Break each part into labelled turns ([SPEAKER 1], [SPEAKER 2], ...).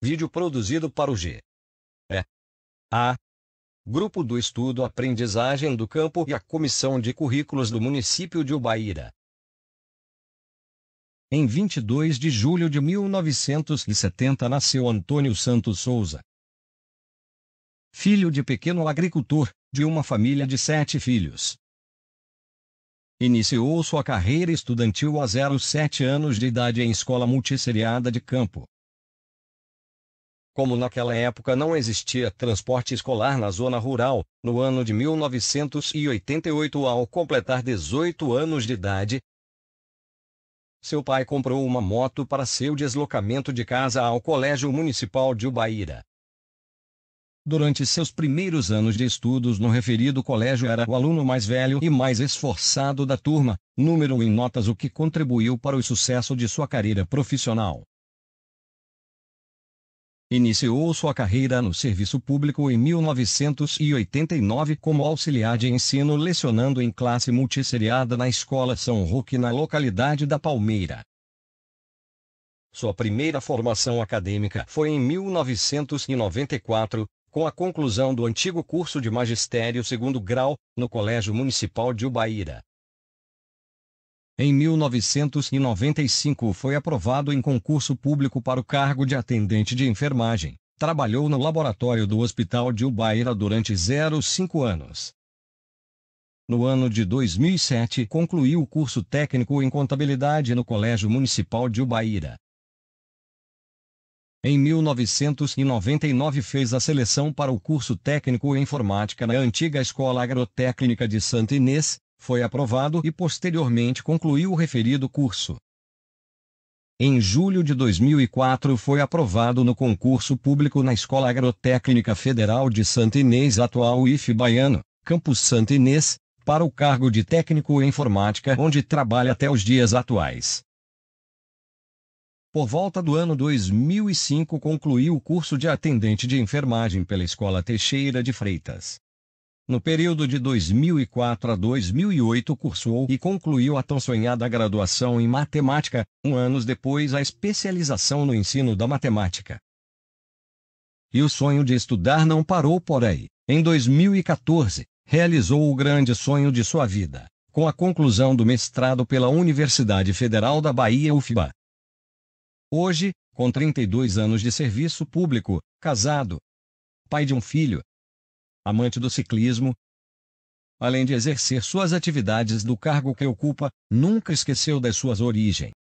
[SPEAKER 1] Vídeo produzido para o G. é A. Grupo do Estudo Aprendizagem do Campo e a Comissão de Currículos do Município de Ubaíra. Em 22 de julho de 1970 nasceu Antônio Santos Souza. Filho de pequeno agricultor, de uma família de sete filhos. Iniciou sua carreira estudantil a 07 anos de idade em escola multisseriada de campo. Como naquela época não existia transporte escolar na zona rural, no ano de 1988, ao completar 18 anos de idade, seu pai comprou uma moto para seu deslocamento de casa ao Colégio Municipal de Ubaíra. Durante seus primeiros anos de estudos no referido colégio era o aluno mais velho e mais esforçado da turma, número em notas o que contribuiu para o sucesso de sua carreira profissional. Iniciou sua carreira no serviço público em 1989 como auxiliar de ensino lecionando em classe multisseriada na Escola São Roque na localidade da Palmeira. Sua primeira formação acadêmica foi em 1994, com a conclusão do antigo curso de magistério segundo grau, no Colégio Municipal de Ubaíra. Em 1995 foi aprovado em concurso público para o cargo de atendente de enfermagem. Trabalhou no laboratório do Hospital de Ubaíra durante 05 anos. No ano de 2007, concluiu o curso técnico em contabilidade no Colégio Municipal de Ubaíra. Em 1999 fez a seleção para o curso técnico em informática na antiga Escola Agrotécnica de Santa Inês, foi aprovado e posteriormente concluiu o referido curso. Em julho de 2004 foi aprovado no concurso público na Escola Agrotécnica Federal de Santa Inês atual IF Baiano, Campus Santa Inês, para o cargo de técnico em informática onde trabalha até os dias atuais. Por volta do ano 2005 concluiu o curso de atendente de enfermagem pela Escola Teixeira de Freitas. No período de 2004 a 2008 cursou e concluiu a tão sonhada graduação em matemática, um anos depois a especialização no ensino da matemática. E o sonho de estudar não parou por aí. Em 2014, realizou o grande sonho de sua vida, com a conclusão do mestrado pela Universidade Federal da Bahia UFBA. Hoje, com 32 anos de serviço público, casado, pai de um filho, amante do ciclismo, além de exercer suas atividades do cargo que ocupa, nunca esqueceu das suas origens.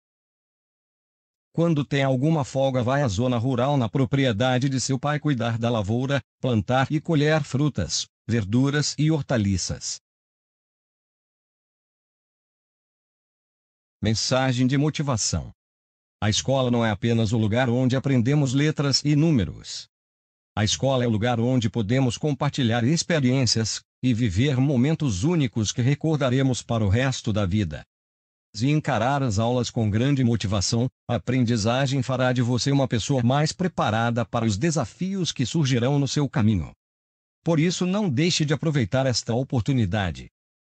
[SPEAKER 1] Quando tem alguma folga, vai à zona rural na propriedade de seu pai cuidar da lavoura, plantar e colher frutas, verduras e hortaliças. Mensagem de motivação: A escola não é apenas o lugar onde aprendemos letras e números. A escola é o lugar onde podemos compartilhar experiências e viver momentos únicos que recordaremos para o resto da vida. Se encarar as aulas com grande motivação, a aprendizagem fará de você uma pessoa mais preparada para os desafios que surgirão no seu caminho. Por isso, não deixe de aproveitar esta oportunidade.